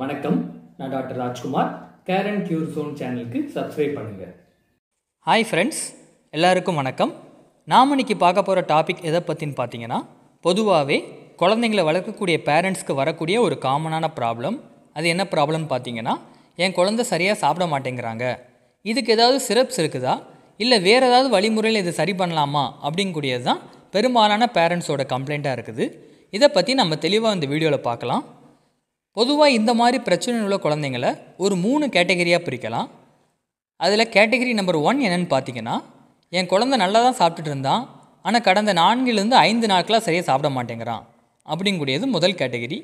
வணக்கம் நான் doctor Rajkumar and cure zone சேனலுக்கு சப்ஸ்கிரைப் பண்ணுங்கள் ஹாய் ஃப்ரெண்ட்ஸ் எல்லாருக்கும் வணக்கம் நாம் இன்னைக்கு பார்க்க போகிற டாபிக் எதை பற்றின்னு பார்த்தீங்கன்னா பொதுவாகவே குழந்தைங்களை வளர்க்கக்கூடிய பேரண்ட்ஸ்க்கு வரக்கூடிய ஒரு காமனான ப்ராப்ளம் அது என்ன ப்ராப்ளம்னு பார்த்தீங்கன்னா என் குழந்தை சரியாக சாப்பிட மாட்டேங்கிறாங்க இதுக்கு ஏதாவது சிரப்ஸ் இருக்குதா இல்லை வேறு ஏதாவது வழிமுறையில் இதை சரி பண்ணலாமா அப்படிங்கூடியது தான் பெரும்பாலான பேரண்ட்ஸோட கம்ப்ளைண்ட்டாக இருக்குது இதை பற்றி நம்ம தெளிவாக இந்த வீடியோவில் பார்க்கலாம் பொதுவாக இந்த மாதிரி பிரச்சனை உள்ள குழந்தைங்களை ஒரு மூணு கேட்டகரியாக பிரிக்கலாம் அதில் கேட்டகரி நம்பர் ஒன் என்னென்னு பார்த்தீங்கன்னா என் குழந்த நல்லா தான் சாப்பிட்டுட்டு இருந்தான் ஆனால் கடந்த நான்கிலிருந்து ஐந்து நாட்களாக சரியாக சாப்பிட மாட்டேங்கிறான் அப்படிங்கூடியது முதல் கேட்டகிரி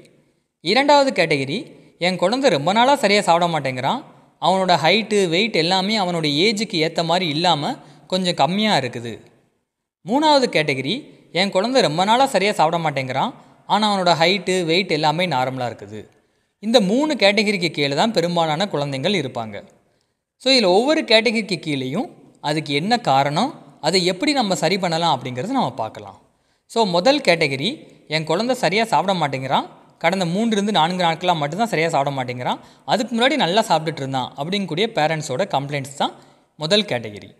இரண்டாவது கேட்டகிரி என் குழந்த ரொம்ப நாளாக சரியாக சாப்பிட மாட்டேங்கிறான் அவனோட ஹைட்டு வெயிட் எல்லாமே அவனோட ஏஜுக்கு ஏற்ற மாதிரி இல்லாமல் கொஞ்சம் கம்மியாக இருக்குது மூணாவது கேட்டகிரி என் குழந்த ரொம்ப நாளாக சரியாக சாப்பிட மாட்டேங்கிறான் ஆனால் அவனோட ஹைட்டு வெயிட் எல்லாமே நார்மலாக இருக்குது இந்த மூணு கேட்டகிரிக்கு கீழே தான் பெரும்பாலான குழந்தைகள் இருப்பாங்க ஸோ இதில் ஒவ்வொரு கேட்டகிரிக்கு கீழேயும் அதுக்கு என்ன காரணம் அதை எப்படி நம்ம சரி பண்ணலாம் அப்படிங்கிறத நம்ம பார்க்கலாம் ஸோ முதல் கேட்டகிரி என் குழந்த சரியாக சாப்பிட மாட்டேங்கிறான் கடந்த மூன்றுலேருந்து நான்கு நாட்களாக மட்டும்தான் சரியாக சாப்பிட மாட்டேங்கிறான் அதுக்கு முன்னாடி நல்லா சாப்பிட்டுட்டு இருந்தான் அப்படிங்கக்கூடிய பேரண்ட்ஸோட கம்ப்ளைண்ட்ஸ் தான் முதல் கேட்டகிரி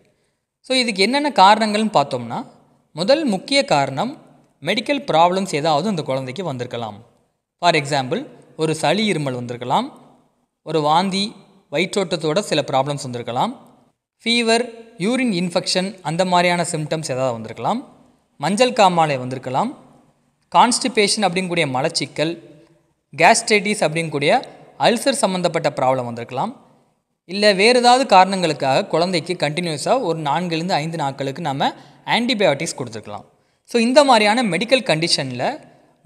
ஸோ இதுக்கு என்னென்ன காரணங்கள்னு பார்த்தோம்னா முதல் முக்கிய காரணம் மெடிக்கல் ப்ராப்ளம்ஸ் ஏதாவது அந்த குழந்தைக்கு வந்திருக்கலாம் ஃபார் எக்ஸாம்பிள் ஒரு சளி இருமல் வந்திருக்கலாம் ஒரு வாந்தி வயிற்றோட்டத்தோட சில ப்ராப்ளம்ஸ் வந்திருக்கலாம் ஃபீவர் யூரின் இன்ஃபெக்ஷன் அந்த மாதிரியான சிம்டம்ஸ் ஏதாவது வந்திருக்கலாம் மஞ்சள் காமாலை வந்திருக்கலாம் கான்ஸ்டிபேஷன் அப்படிங்கக்கூடிய மலச்சிக்கல் கேஸ்ட்ரைட்டிஸ் அப்படிங்கக்கூடிய அல்சர் சம்மந்தப்பட்ட ப்ராப்ளம் வந்திருக்கலாம் இல்லை வேறு ஏதாவது காரணங்களுக்காக குழந்தைக்கு கண்டினியூஸாக ஒரு நான்குலேருந்து ஐந்து நாட்களுக்கு நம்ம ஆன்டிபயோட்டிக்ஸ் கொடுத்துருக்கலாம் ஸோ இந்த மாதிரியான மெடிக்கல் கண்டிஷனில்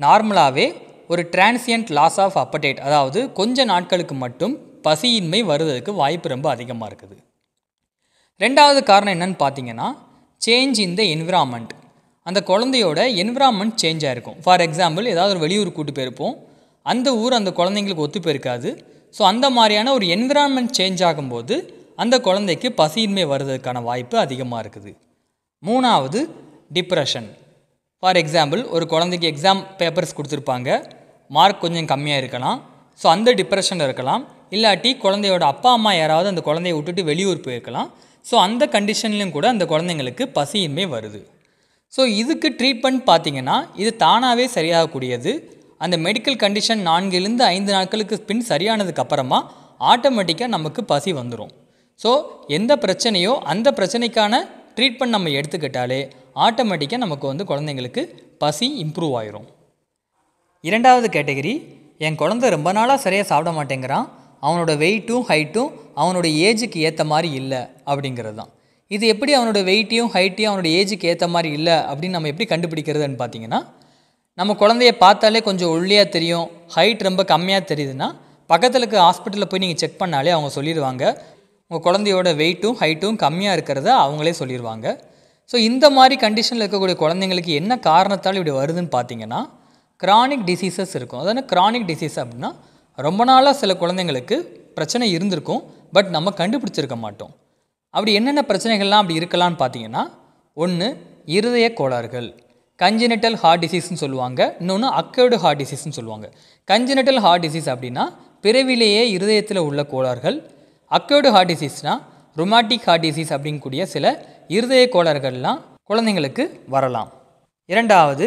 நார்மலாகவே ஒரு டிரான்சியன்ட் லாஸ் ஆஃப் அப்படேட் அதாவது கொஞ்ச நாட்களுக்கு மட்டும் பசியின்மை வருவதற்கு வாய்ப்பு ரொம்ப அதிகமாக இருக்குது ரெண்டாவது காரணம் என்னன்னு பார்த்தீங்கன்னா சேஞ்ச் இன் த என்விரான்மெண்ட் அந்த குழந்தையோட என்விரான்மெண்ட் சேஞ்ச் ஆகிருக்கும் ஃபார் எக்ஸாம்பிள் ஏதாவது ஒரு வெளியூர் கூட்டு போயிருப்போம் அந்த ஊர் அந்த குழந்தைங்களுக்கு ஒத்து போயிருக்காது ஸோ அந்த மாதிரியான ஒரு என்விரான்மெண்ட் சேஞ்ச் ஆகும்போது அந்த குழந்தைக்கு பசியின்மை வருவதற்கான வாய்ப்பு அதிகமாக இருக்குது மூணாவது டிப்ரெஷன் ஃபார் எக்ஸாம்பிள் ஒரு குழந்தைக்கு எக்ஸாம் பேப்பர்ஸ் கொடுத்துருப்பாங்க மார்க் கொஞ்சம் கம்மியாக இருக்கலாம் ஸோ அந்த டிப்ரெஷனில் இருக்கலாம் இல்லாட்டி குழந்தையோட அப்பா அம்மா யாராவது அந்த குழந்தைய விட்டுட்டு வெளியூர் போயிருக்கலாம் ஸோ அந்த கண்டிஷன்லேயும் கூட அந்த குழந்தைங்களுக்கு பசியின்மை வருது ஸோ இதுக்கு ட்ரீட்மெண்ட் பார்த்திங்கன்னா இது தானாகவே சரியாகக்கூடியது அந்த மெடிக்கல் கண்டிஷன் நான்கிலிருந்து ஐந்து நாட்களுக்கு பின் சரியானதுக்கு அப்புறமா ஆட்டோமேட்டிக்காக நமக்கு பசி வந்துடும் ஸோ எந்த பிரச்சனையோ அந்த பிரச்சனைக்கான ட்ரீட்மெண்ட் நம்ம எடுத்துக்கிட்டாலே ஆட்டோமேட்டிக்காக நமக்கு வந்து குழந்தைங்களுக்கு பசி இம்ப்ரூவ் ஆயிரும் இரண்டாவது கேட்டகரி என் குழந்த ரொம்ப நாளாக சரியாக சாப்பிட மாட்டேங்கிறான் அவனோட வெயிட்டும் ஹைட்டும் அவனோட ஏஜுக்கு ஏற்ற மாதிரி இல்லை அப்படிங்கிறது தான் இது எப்படி அவனோட வெயிட்டையும் ஹைட்டையும் அவனோட ஏஜுக்கு ஏற்ற மாதிரி இல்லை அப்படின்னு நம்ம எப்படி கண்டுபிடிக்கிறதுன்னு பார்த்தீங்கன்னா நம்ம குழந்தைய பார்த்தாலே கொஞ்சம் ஒல்லியாக தெரியும் ஹைட் ரொம்ப கம்மியாக தெரியுதுன்னா பக்கத்தில் இருக்க ஹாஸ்பிட்டலில் போய் நீங்கள் செக் பண்ணாலே அவங்க சொல்லிடுவாங்க உங்கள் குழந்தையோட வெயிட்டும் ஹைட்டும் கம்மியாக இருக்கிறத அவங்களே சொல்லிடுவாங்க ஸோ இந்த மாதிரி கண்டிஷனில் இருக்கக்கூடிய குழந்தைங்களுக்கு என்ன காரணத்தால் இப்படி வருதுன்னு பார்த்தீங்கன்னா கிரானிக் டிசீசஸ் இருக்கும் அதாவது கிரானிக் டிசீஸ் அப்படின்னா ரொம்ப நாளாக சில குழந்தைங்களுக்கு பிரச்சனை இருந்திருக்கும் பட் நம்ம கண்டுபிடிச்சிருக்க மாட்டோம் அப்படி என்னென்ன பிரச்சனைகள்லாம் அப்படி இருக்கலான்னு பார்த்தீங்கன்னா ஒன்று இருதய கோளாறுகள் கஞ்சினட்டல் ஹார்ட் டிசீஸ்னு சொல்லுவாங்க இன்னொன்று அக்கர்டு ஹார்ட் டிசீஸ்னு சொல்லுவாங்க கஞ்சினட்டல் ஹார்ட் டிசீஸ் அப்படின்னா பிறவிலேயே இருதயத்தில் உள்ள கோளாறுகள் அக்கர்டு ஹார்ட் டிசீஸ்னால் ரொமாட்டிக் ஹார்ட் டிசீஸ் அப்படிங்கக்கூடிய சில இருதய கோளாறுகள்லாம் குழந்தைங்களுக்கு வரலாம் இரண்டாவது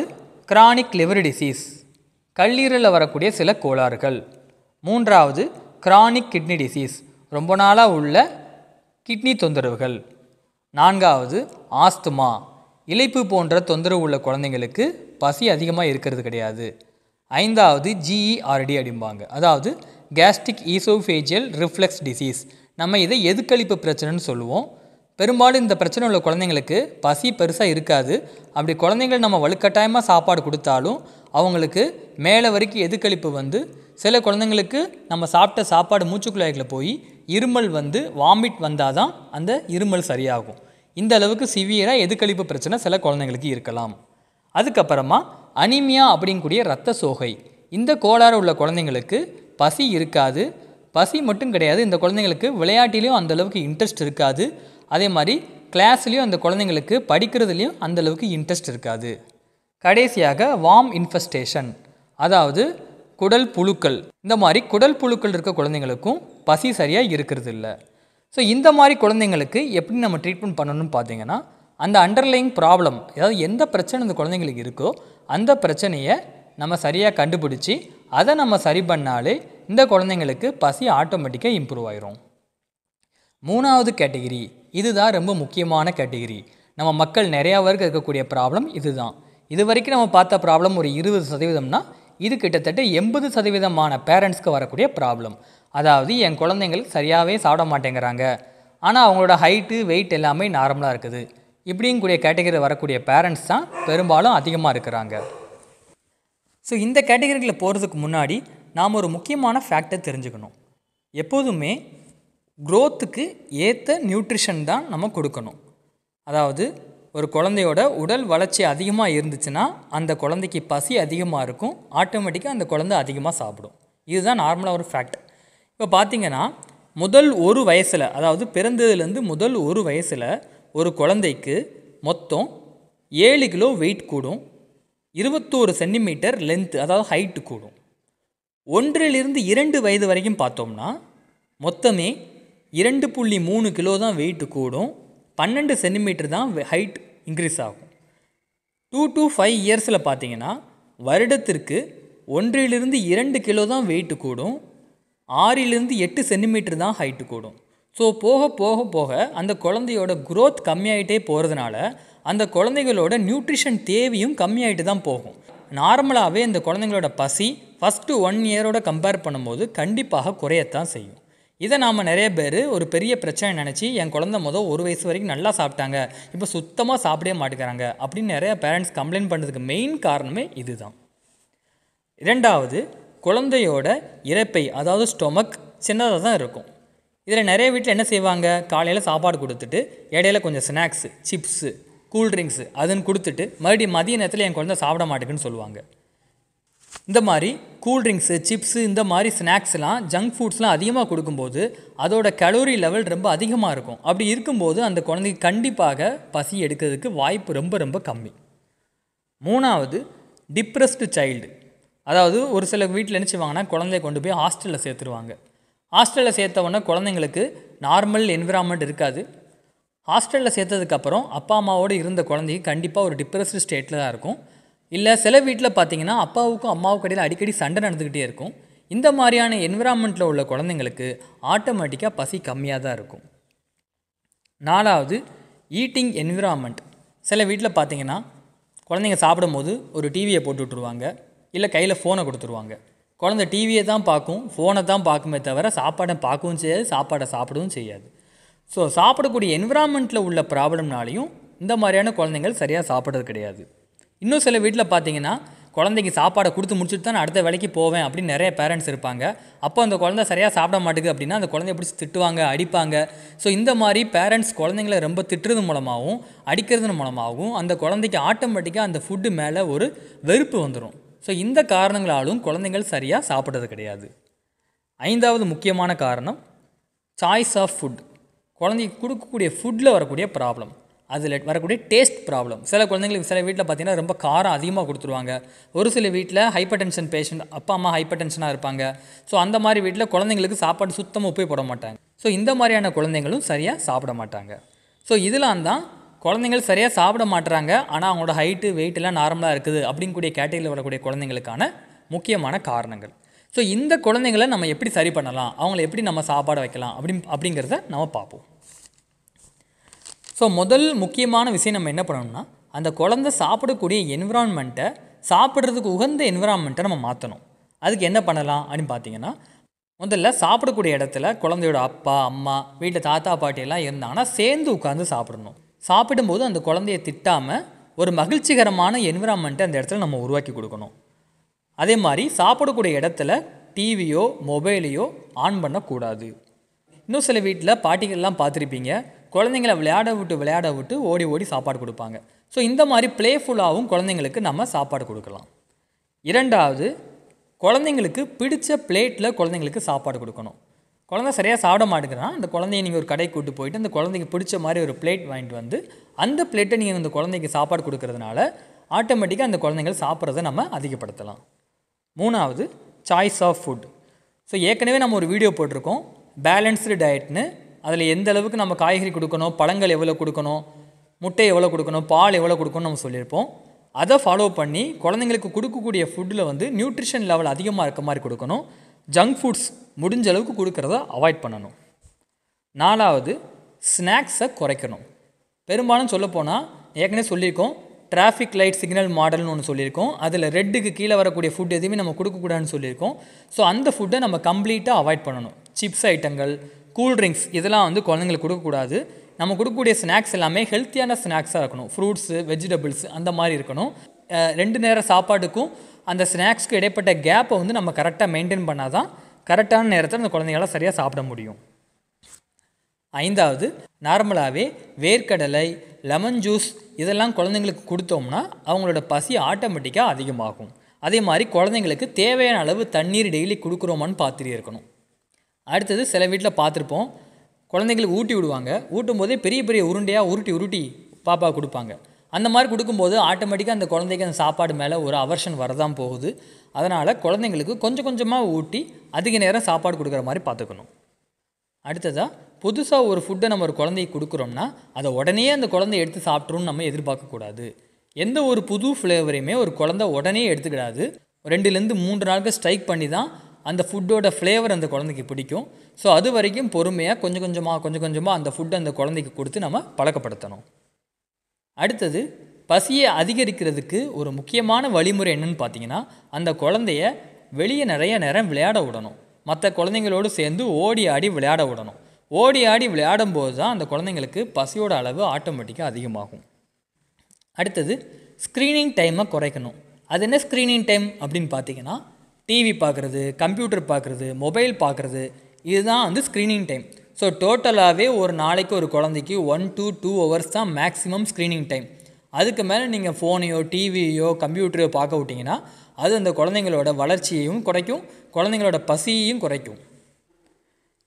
கிரானிக் லிவர் டிசீஸ் கல்லீரலில் வரக்கூடிய சில கோளாறுகள் மூன்றாவது கிரானிக் கிட்னி டிசீஸ் ரொம்ப நாளாக உள்ள கிட்னி தொந்தரவுகள் நான்காவது ஆஸ்துமா இழைப்பு போன்ற தொந்தரவு உள்ள குழந்தைங்களுக்கு பசி அதிகமாக இருக்கிறது கிடையாது ஐந்தாவது ஜிஇஆர்டி e அப்படிம்பாங்க அதாவது கேஸ்டிக் ஈசோஃபேஜியல் ரிஃப்ளெக்ஸ் டிசீஸ் நம்ம இதை எதுக்களிப்பு பிரச்சனைன்னு சொல்லுவோம் பெரும்பாலும் இந்த பிரச்சனை உள்ள குழந்தைங்களுக்கு பசி பெருசாக இருக்காது அப்படி குழந்தைங்கள் நம்ம வலுக்கட்டாயமாக சாப்பாடு கொடுத்தாலும் அவங்களுக்கு மேலே வரைக்கும் எதுக்கழிப்பு வந்து சில குழந்தைங்களுக்கு நம்ம சாப்பிட்ட சாப்பாடு மூச்சுக்குழாய்களை போய் இருமல் வந்து வாமிட் வந்தால் தான் அந்த இருமல் சரியாகும் இந்த அளவுக்கு சிவியராக எதுக்கழிப்பு பிரச்சனை சில குழந்தைங்களுக்கு இருக்கலாம் அதுக்கப்புறமா அனிமியா அப்படிங்கக்கூடிய ரத்த சோகை இந்த கோளாறு உள்ள குழந்தைங்களுக்கு பசி இருக்காது பசி மட்டும் கிடையாது இந்த குழந்தைங்களுக்கு விளையாட்டிலையும் அந்தளவுக்கு இன்ட்ரெஸ்ட் இருக்காது அதே மாதிரி கிளாஸ்லேயும் அந்த குழந்தைங்களுக்கு படிக்கிறதுலேயும் அந்தளவுக்கு இன்ட்ரெஸ்ட் இருக்காது கடைசியாக வார்ம் இன்ஃபெஸ்டேஷன் அதாவது குடல் புழுக்கள் இந்த மாதிரி குடல் புழுக்கள் இருக்க குழந்தைங்களுக்கும் பசி சரியாக இருக்கிறது இல்லை ஸோ இந்த மாதிரி குழந்தைங்களுக்கு எப்படி நம்ம ட்ரீட்மெண்ட் பண்ணணும்னு பார்த்தீங்கன்னா அந்த அண்டர்லைங் ப்ராப்ளம் அதாவது எந்த பிரச்சனை அந்த குழந்தைங்களுக்கு இருக்கோ அந்த பிரச்சனையை நம்ம சரியாக கண்டுபிடிச்சி அதை நம்ம சரி பண்ணாலே இந்த குழந்தைங்களுக்கு பசி ஆட்டோமேட்டிக்காக இம்ப்ரூவ் ஆயிரும் மூணாவது கேட்டகிரி இதுதான் ரொம்ப முக்கியமான கேட்டகிரி நம்ம மக்கள் நிறையா பேருக்கு இருக்கக்கூடிய ப்ராப்ளம் இதுதான் இது வரைக்கும் நம்ம பார்த்த ப்ராப்ளம் ஒரு இருபது சதவீதம்னா இது கிட்டத்தட்ட எண்பது சதவீதமான பேரண்ட்ஸ்க்கு வரக்கூடிய ப்ராப்ளம் அதாவது என் குழந்தைங்கள் சரியாகவே சாப்பிட மாட்டேங்கிறாங்க ஆனால் அவங்களோட ஹைட்டு வெயிட் எல்லாமே நார்மலாக இருக்குது இப்படிங்க கூடிய கேட்டகரியில் வரக்கூடிய பேரண்ட்ஸ் தான் பெரும்பாலும் அதிகமாக இருக்கிறாங்க ஸோ இந்த கேட்டகரிகளில் போகிறதுக்கு முன்னாடி நாம் ஒரு முக்கியமான ஃபேக்டர் தெரிஞ்சுக்கணும் எப்போதுமே க்ரோத்துக்கு ஏற்ற நியூட்ரிஷன் தான் நம்ம கொடுக்கணும் அதாவது ஒரு குழந்தையோட உடல் வளர்ச்சி அதிகமாக இருந்துச்சுன்னா அந்த குழந்தைக்கு பசி அதிகமாக இருக்கும் ஆட்டோமேட்டிக்காக அந்த குழந்தை அதிகமாக சாப்பிடும் இதுதான் நார்மலாக ஒரு ஃபேக்ட் இப்போ பார்த்திங்கன்னா முதல் ஒரு வயசில் அதாவது பிறந்ததுலேருந்து முதல் ஒரு வயசில் ஒரு குழந்தைக்கு மொத்தம் ஏழு கிலோ வெயிட் கூடும் இருபத்தோரு சென்டிமீட்டர் லென்த்து அதாவது ஹைட்டு கூடும் ஒன்றிலிருந்து இரண்டு வயது வரைக்கும் பார்த்தோம்னா மொத்தமே இரண்டு புள்ளி மூணு கிலோ தான் வெயிட்டு கூடும் பன்னெண்டு சென்டிமீட்டர் தான் ஹைட் இன்க்ரீஸ் ஆகும் டூ டு ஃபைவ் இயர்ஸில் பார்த்தீங்கன்னா வருடத்திற்கு ஒன்றிலிருந்து இரண்டு கிலோ தான் வெயிட்டு கூடும் ஆறிலிருந்து எட்டு சென்டிமீட்டர் தான் ஹைட்டு கூடும் ஸோ போக போக போக அந்த குழந்தையோட குரோத் கம்மியாயிட்டே போகிறதுனால அந்த குழந்தைகளோட நியூட்ரிஷன் தேவையும் கம்மியாயிட்டு தான் போகும் நார்மலாகவே இந்த குழந்தைங்களோட பசி ஃபஸ்ட்டு ஒன் இயரோட கம்பேர் பண்ணும்போது கண்டிப்பாக குறையத்தான் செய்யும் இதை நாம் நிறைய பேர் ஒரு பெரிய பிரச்சனை நினச்சி என் குழந்த மொதல் ஒரு வயசு வரைக்கும் நல்லா சாப்பிட்டாங்க இப்போ சுத்தமாக சாப்பிடவே மாட்டேங்கிறாங்க அப்படின்னு நிறையா பேரண்ட்ஸ் கம்ப்ளைண்ட் பண்ணுறதுக்கு மெயின் காரணமே இதுதான் இரண்டாவது குழந்தையோட இறப்பை அதாவது ஸ்டொமக் சின்னதாக தான் இருக்கும் இதில் நிறைய வீட்டில் என்ன செய்வாங்க காலையில் சாப்பாடு கொடுத்துட்டு இடையில கொஞ்சம் ஸ்நாக்ஸு சிப்ஸு கூல்ட்ரிங்க்ஸு அதுன்னு கொடுத்துட்டு மறுபடியும் மதிய நேரத்தில் என் குழந்தை சாப்பிட மாட்டேங்குன்னு சொல்லுவாங்க இந்த மாதிரி கூல்ட்ரிங்க்ஸு சிப்ஸு இந்த மாதிரி ஸ்நாக்ஸ்லாம் ஜங்க் ஃபுட்ஸ்லாம் அதிகமாக கொடுக்கும்போது அதோட கலோரி லெவல் ரொம்ப அதிகமாக இருக்கும் அப்படி இருக்கும்போது அந்த குழந்தைக்கு கண்டிப்பாக பசி எடுக்கிறதுக்கு வாய்ப்பு ரொம்ப ரொம்ப கம்மி மூணாவது டிப்ரெஸ்டு சைல்டு அதாவது ஒரு சில வீட்டில் நினச்சிவாங்கன்னா குழந்தைய கொண்டு போய் ஹாஸ்டலில் சேர்த்துருவாங்க ஹாஸ்டலில் சேர்த்தவொன்னே குழந்தைங்களுக்கு நார்மல் என்விரான்மெண்ட் இருக்காது ஹாஸ்டலில் சேர்த்ததுக்கப்புறம் அப்பா அம்மாவோடு இருந்த குழந்தைக்கு கண்டிப்பாக ஒரு டிப்ரெஸ்டு ஸ்டேட்டில் தான் இருக்கும் இல்லை சில வீட்டில் பார்த்தீங்கன்னா அப்பாவுக்கும் அம்மாவுக்கும் இடையில் அடிக்கடி சண்டை நடந்துக்கிட்டே இருக்கும் இந்த மாதிரியான என்விரான்மெண்ட்டில் உள்ள குழந்தைங்களுக்கு ஆட்டோமேட்டிக்காக பசி கம்மியாக தான் இருக்கும் நாலாவது ஈட்டிங் என்விரான்மெண்ட் சில வீட்டில் பார்த்தீங்கன்னா குழந்தைங்க சாப்பிடும்போது ஒரு டிவியை போட்டு விட்ருவாங்க இல்லை கையில் ஃபோனை கொடுத்துருவாங்க குழந்தை டிவியை தான் பார்க்கும் ஃபோனை தான் பார்க்குமே தவிர சாப்பாடை பார்க்கவும் செய்யாது சாப்பாடை சாப்பிடவும் செய்யாது ஸோ சாப்பிடக்கூடிய என்விரான்மெண்ட்டில் உள்ள ப்ராப்ளம்னாலையும் இந்த மாதிரியான குழந்தைங்கள் சரியாக சாப்பிட்றது கிடையாது இன்னும் சில வீட்டில் பார்த்தீங்கன்னா குழந்தைக்கு சாப்பாடை கொடுத்து முடிச்சுட்டு தான் அடுத்த வேலைக்கு போவேன் அப்படின்னு நிறைய பேரண்ட்ஸ் இருப்பாங்க அப்போ அந்த குழந்தை சரியாக சாப்பிட மாட்டேங்குது அப்படின்னா அந்த குழந்தைய பிடிச்சி திட்டுவாங்க அடிப்பாங்க ஸோ இந்த மாதிரி பேரண்ட்ஸ் குழந்தைங்கள ரொம்ப திட்டுறது மூலமாகவும் அடிக்கிறது மூலமாகவும் அந்த குழந்தைக்கு ஆட்டோமேட்டிக்காக அந்த ஃபுட்டு மேலே ஒரு வெறுப்பு வந்துடும் ஸோ இந்த காரணங்களாலும் குழந்தைங்கள் சரியாக சாப்பிட்றது கிடையாது ஐந்தாவது முக்கியமான காரணம் சாய்ஸ் ஆஃப் ஃபுட் குழந்தைக்கு கொடுக்கக்கூடிய ஃபுட்டில் வரக்கூடிய ப்ராப்ளம் அதில் வரக்கூடிய டேஸ்ட் ப்ராப்ளம் சில குழந்தைங்களுக்கு சில வீட்டில் பார்த்தீங்கன்னா ரொம்ப காரம் அதிகமாக கொடுத்துருவாங்க ஒரு சில வீட்டில் ஹைப்பர் டென்ஷன் பேஷண்ட் அப்பா அம்மா ஹைப்பர் டென்ஷனாக இருப்பாங்க ஸோ அந்த மாதிரி வீட்டில் குழந்தைங்களுக்கு சாப்பாடு சுத்தமாக உப்பே போட மாட்டாங்க ஸோ இந்த மாதிரியான குழந்தைங்களும் சரியாக சாப்பிட மாட்டாங்க ஸோ இதெல்லாம் தான் குழந்தைங்கள் சரியாக சாப்பிட மாட்டுறாங்க ஆனால் அவங்களோட ஹைட்டு வெயிட் எல்லாம் நார்மலாக இருக்குது அப்படிங்கக்கூடிய கேட்டகரியில் வரக்கூடிய குழந்தைங்களுக்கான முக்கியமான காரணங்கள் ஸோ இந்த குழந்தைங்களை நம்ம எப்படி சரி பண்ணலாம் அவங்கள எப்படி நம்ம சாப்பாடு வைக்கலாம் அப்படி அப்படிங்கிறத நம்ம பார்ப்போம் ஸோ முதல் முக்கியமான விஷயம் நம்ம என்ன பண்ணணும்னா அந்த குழந்த சாப்பிடக்கூடிய என்விரான்மெண்ட்டை சாப்பிட்றதுக்கு உகந்த என்விரான்மெண்ட்டை நம்ம மாற்றணும் அதுக்கு என்ன பண்ணலாம் அப்படின்னு பார்த்தீங்கன்னா முதல்ல சாப்பிடக்கூடிய இடத்துல குழந்தையோட அப்பா அம்மா வீட்டில் தாத்தா பாட்டியெல்லாம் இருந்தாங்கன்னா சேர்ந்து உட்காந்து சாப்பிடணும் சாப்பிடும்போது அந்த குழந்தைய திட்டாமல் ஒரு மகிழ்ச்சிகரமான என்விரான்மெண்ட்டை அந்த இடத்துல நம்ம உருவாக்கி கொடுக்கணும் அதே மாதிரி சாப்பிடக்கூடிய இடத்துல டிவியோ மொபைலையோ ஆன் பண்ணக்கூடாது இன்னும் சில வீட்டில் பாட்டிகள்லாம் பார்த்துருப்பீங்க குழந்தைங்களை விளையாட விட்டு விளையாட விட்டு ஓடி ஓடி சாப்பாடு கொடுப்பாங்க ஸோ இந்த மாதிரி ப்ளேஃபுல்லாகவும் குழந்தைங்களுக்கு நம்ம சாப்பாடு கொடுக்கலாம் இரண்டாவது குழந்தைங்களுக்கு பிடிச்ச பிளேட்டில் குழந்தைங்களுக்கு சாப்பாடு கொடுக்கணும் குழந்தை சரியாக சாப்பிட மாட்டேங்கிறான் அந்த குழந்தைய நீங்கள் ஒரு கடைக்கு கூட்டு போயிட்டு அந்த குழந்தைக்கு பிடிச்ச மாதிரி ஒரு பிளேட் வாங்கிட்டு வந்து அந்த பிளேட்டை நீங்கள் அந்த குழந்தைக்கு சாப்பாடு கொடுக்கறதுனால ஆட்டோமேட்டிக்காக அந்த குழந்தைங்கள் சாப்பிட்றத நம்ம அதிகப்படுத்தலாம் மூணாவது சாய்ஸ் ஆஃப் ஃபுட் ஸோ ஏற்கனவே நம்ம ஒரு வீடியோ போட்டிருக்கோம் பேலன்ஸ்டு டயட்னு அதில் எந்த அளவுக்கு நம்ம காய்கறி கொடுக்கணும் பழங்கள் எவ்வளோ கொடுக்கணும் முட்டை எவ்வளோ கொடுக்கணும் பால் எவ்வளோ கொடுக்கணும்னு நம்ம சொல்லியிருப்போம் அதை ஃபாலோ பண்ணி குழந்தைங்களுக்கு கொடுக்கக்கூடிய ஃபுட்டில் வந்து நியூட்ரிஷன் லெவல் அதிகமாக இருக்க மாதிரி கொடுக்கணும் ஜங்க் ஃபுட்ஸ் முடிஞ்ச அளவுக்கு கொடுக்குறத அவாய்ட் பண்ணணும் நாலாவது ஸ்நாக்ஸை குறைக்கணும் பெரும்பாலும் சொல்லப்போனால் ஏற்கனவே சொல்லியிருக்கோம் டிராஃபிக் லைட் சிக்னல் மாடல்னு ஒன்று சொல்லியிருக்கோம் அதில் ரெட்டுக்கு கீழே வரக்கூடிய ஃபுட் எதுவுமே நம்ம கொடுக்கக்கூடாதுன்னு சொல்லியிருக்கோம் ஸோ அந்த ஃபுட்டை நம்ம கம்ப்ளீட்டாக அவாய்ட் பண்ணணும் சிப்ஸ் ஐட்டங்கள் கூல்ட்ரிங்க்ஸ் இதெல்லாம் வந்து குழந்தைங்களுக்கு கொடுக்கக்கூடாது நம்ம கொடுக்கக்கூடிய ஸ்நாக்ஸ் எல்லாமே ஹெல்த்தியான ஸ்நாக்ஸாக இருக்கணும் ஃப்ரூட்ஸு வெஜிடபிள்ஸ் அந்த மாதிரி இருக்கணும் ரெண்டு நேரம் சாப்பாட்டுக்கும் அந்த ஸ்நாக்ஸ்க்கு இடைப்பட்ட கேப்பை வந்து நம்ம கரெக்டாக மெயின்டைன் பண்ணால் தான் கரெக்டான நேரத்தில் அந்த குழந்தைங்களால சரியாக சாப்பிட முடியும் ஐந்தாவது நார்மலாகவே வேர்க்கடலை லெமன் ஜூஸ் இதெல்லாம் குழந்தைங்களுக்கு கொடுத்தோம்னா அவங்களோட பசி ஆட்டோமேட்டிக்காக அதிகமாகும் அதே மாதிரி குழந்தைங்களுக்கு தேவையான அளவு தண்ணீர் டெய்லி கொடுக்குறோமான்னு பார்த்துட்டே இருக்கணும் அடுத்தது சில வீட்டில் பார்த்துருப்போம் குழந்தைங்களுக்கு ஊட்டி விடுவாங்க ஊட்டும் போதே பெரிய பெரிய உருண்டையாக உருட்டி உருட்டி பாப்பா கொடுப்பாங்க அந்த மாதிரி கொடுக்கும்போது ஆட்டோமேட்டிக்காக அந்த குழந்தைக்கு அந்த சாப்பாடு மேலே ஒரு அவர்ஷன் வரதான் போகுது அதனால் குழந்தைங்களுக்கு கொஞ்சம் கொஞ்சமாக ஊட்டி அதிக நேரம் சாப்பாடு கொடுக்குற மாதிரி பார்த்துக்கணும் அடுத்ததாக புதுசாக ஒரு ஃபுட்டை நம்ம ஒரு குழந்தைக்கு கொடுக்குறோம்னா அதை உடனே அந்த குழந்தை எடுத்து சாப்பிட்ருன்னு நம்ம எதிர்பார்க்கக்கூடாது எந்த ஒரு புது ஃப்ளேவரையுமே ஒரு குழந்தை உடனே எடுத்துக்கிடாது ரெண்டுலேருந்து மூன்று நாளுக்கு ஸ்ட்ரைக் பண்ணி தான் அந்த ஃபுட்டோட ஃப்ளேவர் அந்த குழந்தைக்கு பிடிக்கும் ஸோ அது வரைக்கும் பொறுமையாக கொஞ்சம் கொஞ்சமாக கொஞ்சம் கொஞ்சமாக அந்த ஃபுட்டை அந்த குழந்தைக்கு கொடுத்து நம்ம பழக்கப்படுத்தணும் அடுத்தது பசியை அதிகரிக்கிறதுக்கு ஒரு முக்கியமான வழிமுறை என்னன்னு பார்த்தீங்கன்னா அந்த குழந்தைய வெளியே நிறைய நேரம் விளையாட விடணும் மற்ற குழந்தைங்களோடு சேர்ந்து ஓடி ஆடி விளையாட விடணும் ஓடி ஆடி விளையாடும் போது தான் அந்த குழந்தைங்களுக்கு பசியோட அளவு ஆட்டோமேட்டிக்காக அதிகமாகும் அடுத்தது ஸ்க்ரீனிங் டைமை குறைக்கணும் அது என்ன ஸ்க்ரீனிங் டைம் அப்படின்னு பார்த்தீங்கன்னா டிவி பார்க்குறது கம்ப்யூட்டர் பார்க்குறது மொபைல் பார்க்குறது இதுதான் வந்து ஸ்க்ரீனிங் டைம் ஸோ டோட்டலாகவே ஒரு நாளைக்கு ஒரு குழந்தைக்கு ஒன் டூ டூ ஹவர்ஸ் தான் மேக்ஸிமம் ஸ்க்ரீனிங் டைம் அதுக்கு மேலே நீங்கள் ஃபோனையோ டிவியோ கம்ப்யூட்டரையோ பார்க்க விட்டிங்கன்னா அது அந்த குழந்தைங்களோட வளர்ச்சியையும் குறைக்கும் குழந்தைங்களோட பசியையும் குறைக்கும்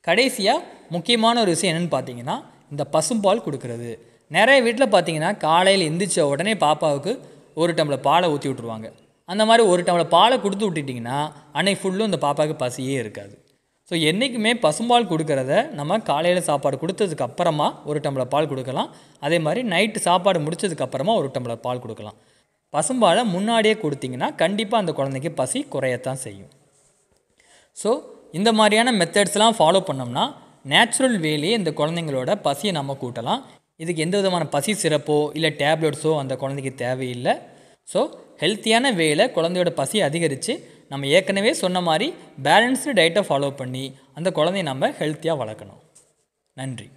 கடைசியாக முக்கியமான ஒரு விஷயம் என்னென்னு பார்த்தீங்கன்னா இந்த பசும்பால் கொடுக்கறது நிறைய வீட்டில் பார்த்தீங்கன்னா காலையில் எந்திரிச்ச உடனே பாப்பாவுக்கு ஒரு டம்ளர் பாலை ஊற்றி விட்ருவாங்க அந்த மாதிரி ஒரு டம்ளர் பாலை கொடுத்து விட்டுட்டிங்கன்னா அன்னைக்கு ஃபுல்லும் இந்த பாப்பாவுக்கு பசியே இருக்காது ஸோ என்றைக்குமே பசும்பால் கொடுக்கறத நம்ம காலையில் சாப்பாடு கொடுத்ததுக்கு அப்புறமா ஒரு டம்ளர் பால் கொடுக்கலாம் அதே மாதிரி நைட்டு சாப்பாடு அப்புறமா ஒரு டம்ளர் பால் கொடுக்கலாம் பசும்பாலை முன்னாடியே கொடுத்தீங்கன்னா கண்டிப்பாக அந்த குழந்தைக்கு பசி குறையத்தான் செய்யும் ஸோ இந்த மாதிரியான மெத்தட்ஸ்லாம் ஃபாலோ பண்ணோம்னா நேச்சுரல் வேலையே இந்த குழந்தைங்களோட பசியை நம்ம கூட்டலாம் இதுக்கு எந்த விதமான பசி சிறப்போ இல்லை டேப்லெட்ஸோ அந்த குழந்தைக்கு தேவையில்லை ஸோ ஹெல்த்தியான வேலை குழந்தையோட பசி அதிகரித்து நம்ம ஏற்கனவே சொன்ன மாதிரி பேலன்ஸ்டு டயட்டை ஃபாலோ பண்ணி அந்த குழந்தைய நம்ம ஹெல்த்தியாக வளர்க்கணும் நன்றி